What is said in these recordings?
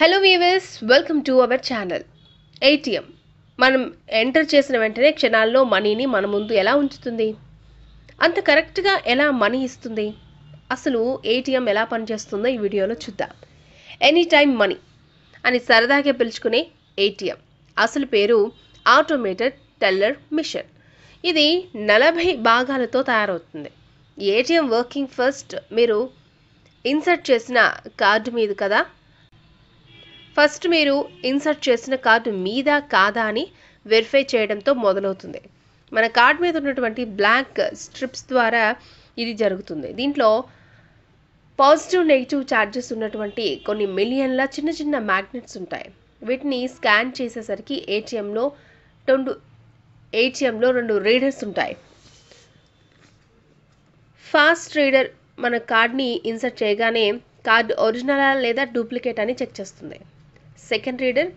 hello viewers welcome to our channel ATM మనం enter చేసిన వెంటనే క్షణాల్లో మనీని మన ముందు ఎలా ఉంచుతుంది అంత కరెక్ట్గా ఎలా మనీ ఇస్తుంది అసలు ఏటీఎం ఎలా పనిచేస్తుందో ఈ వీడియోలో చూద్దాం ఎనీ టైం మనీ అని సరదాగా పిలుచుకునే ఏటీఎం అసలు పేరు ఆటోమేటెడ్ టెల్లర్ మిషన్ ఇది నలభై భాగాలతో తయారవుతుంది ఏటీఎం వర్కింగ్ ఫస్ట్ మీరు ఇన్సర్ట్ చేసిన కార్డు మీద కదా ఫస్ట్ మీరు ఇన్సర్ట్ చేసిన కార్డు మీదా కాదా అని వెరిఫై చేయడంతో మొదలవుతుంది మన కార్డ్ మీద ఉన్నటువంటి బ్లాక్ స్ట్రిప్స్ ద్వారా ఇది జరుగుతుంది దీంట్లో పాజిటివ్ నెగిటివ్ ఛార్జెస్ ఉన్నటువంటి కొన్ని మిలియన్ల చిన్న చిన్న మ్యాగ్నెట్స్ ఉంటాయి వీటిని స్కాన్ చేసేసరికి ఏటీఎంలో రెండు ఏటీఎంలో రెండు రీడర్స్ ఉంటాయి ఫాస్ట్ రీడర్ మన కార్డ్ని ఇన్సర్ట్ చేయగానే కార్డు ఒరిజినలా లేదా డూప్లికేట్ అని చెక్ చేస్తుంది సెకండ్ రీడర్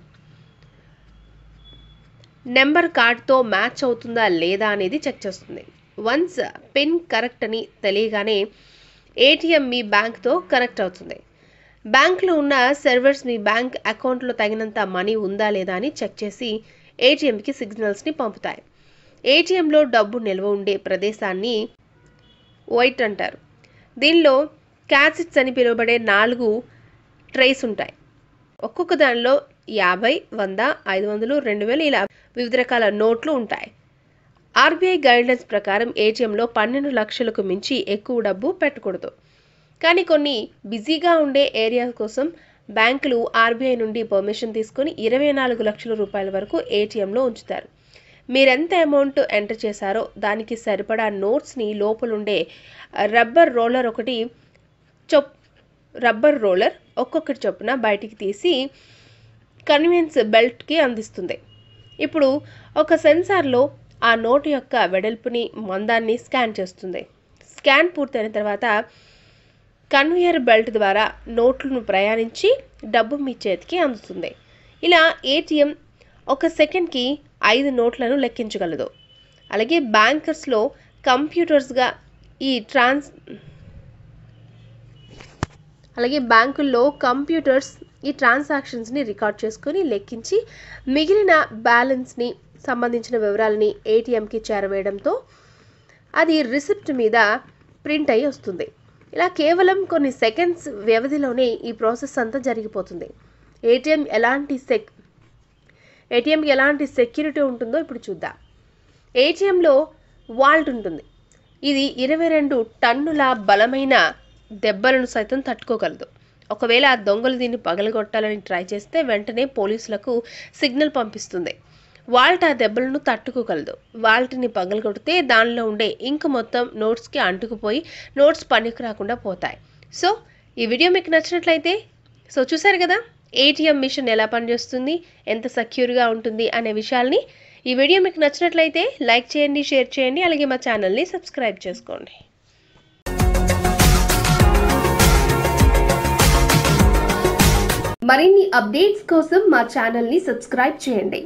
నెంబర్ కార్డ్తో మ్యాచ్ అవుతుందా లేదా అనేది చెక్ చేస్తుంది వన్స్ పిన్ కరెక్ట్ అని తెలియగానే ఏటీఎం మీ బ్యాంక్తో కనెక్ట్ అవుతుంది బ్యాంక్లో ఉన్న సర్వర్స్ మీ బ్యాంక్ అకౌంట్లో తగినంత మనీ ఉందా లేదా అని చెక్ చేసి ఏటీఎంకి సిగ్నల్స్ని పంపుతాయి ఏటీఎంలో డబ్బు నిల్వ ఉండే ప్రదేశాన్ని వైట్ అంటారు దీనిలో క్యాచిట్స్ అని పిలువబడే నాలుగు ట్రేస్ ఉంటాయి ఒక్కొక్క దానిలో యాభై వంద ఐదు వందలు రెండు వేలు ఇలా వివిధ రకాల నోట్లు ఉంటాయి ఆర్బీఐ గైడ్లైన్స్ ప్రకారం ఏటీఎంలో పన్నెండు లక్షలకు మించి ఎక్కువ డబ్బు పెట్టకూడదు కానీ కొన్ని బిజీగా ఉండే ఏరియా కోసం బ్యాంకులు ఆర్బీఐ నుండి పర్మిషన్ తీసుకొని ఇరవై నాలుగు లక్షల రూపాయల వరకు ఏటీఎంలో ఉంచుతారు మీరెంత అమౌంట్ ఎంటర్ చేశారో దానికి సరిపడా నోట్స్ని లోపలుండే రబ్బర్ రోలర్ ఒకటి చొప్ రబ్బర్ రోలర్ ఒక్కొక్కటి చొప్పున బయటికి తీసి కన్వీన్స్ బెల్ట్కి అందిస్తుంది ఇప్పుడు ఒక సెన్సార్లో ఆ నోటు యొక్క వెడల్పుని మందాన్ని స్కాన్ చేస్తుంది స్కాన్ పూర్తయిన తర్వాత కన్వేయర్ బెల్ట్ ద్వారా నోట్లను ప్రయాణించి డబ్బు మీ చేతికి అందుతుంది ఇలా ఏటీఎం ఒక సెకండ్కి ఐదు నోట్లను లెక్కించగలదు అలాగే బ్యాంకర్స్లో కంప్యూటర్స్గా ఈ ట్రాన్స్ అలాగే బ్యాంకుల్లో కంప్యూటర్స్ ఈ ట్రాన్సాక్షన్స్ని రికార్డ్ చేసుకొని లెక్కించి మిగిలిన బ్యాలెన్స్ని సంబంధించిన వివరాలని ఏటీఎంకి చేరవేయడంతో అది రిసిప్ట్ మీద ప్రింట్ అయి వస్తుంది ఇలా కేవలం కొన్ని సెకండ్స్ వ్యవధిలోనే ఈ ప్రాసెస్ అంతా జరిగిపోతుంది ఏటీఎం ఎలాంటి సెక్ ఏటీఎంకి ఎలాంటి సెక్యూరిటీ ఉంటుందో ఇప్పుడు చూద్దాం ఏటీఎంలో వాల్ట్ ఉంటుంది ఇది ఇరవై రెండు టన్నుల బలమైన దెబ్బలను సైతం తట్టుకోగలదు ఒకవేళ ఆ దొంగలు దీన్ని పగలగొట్టాలని ట్రై చేస్తే వెంటనే పోలీసులకు సిగ్నల్ పంపిస్తుంది వాల్ట్ ఆ దెబ్బలను తట్టుకోగలదు వాల్ట్ని పగలగొడితే దానిలో ఉండే ఇంక మొత్తం నోట్స్కి అంటుకుపోయి నోట్స్ పనికి రాకుండా పోతాయి సో ఈ వీడియో మీకు నచ్చినట్లయితే సో చూసారు కదా ఏటీఎం మిషన్ ఎలా పనిచేస్తుంది ఎంత సెక్యూర్గా ఉంటుంది అనే విషయాల్ని ఈ వీడియో మీకు నచ్చినట్లయితే లైక్ చేయండి షేర్ చేయండి అలాగే మా ఛానల్ని సబ్స్క్రైబ్ చేసుకోండి అప్డేట్స్ కోసం మా ఛానల్ని సబ్స్క్రైబ్ చేయండి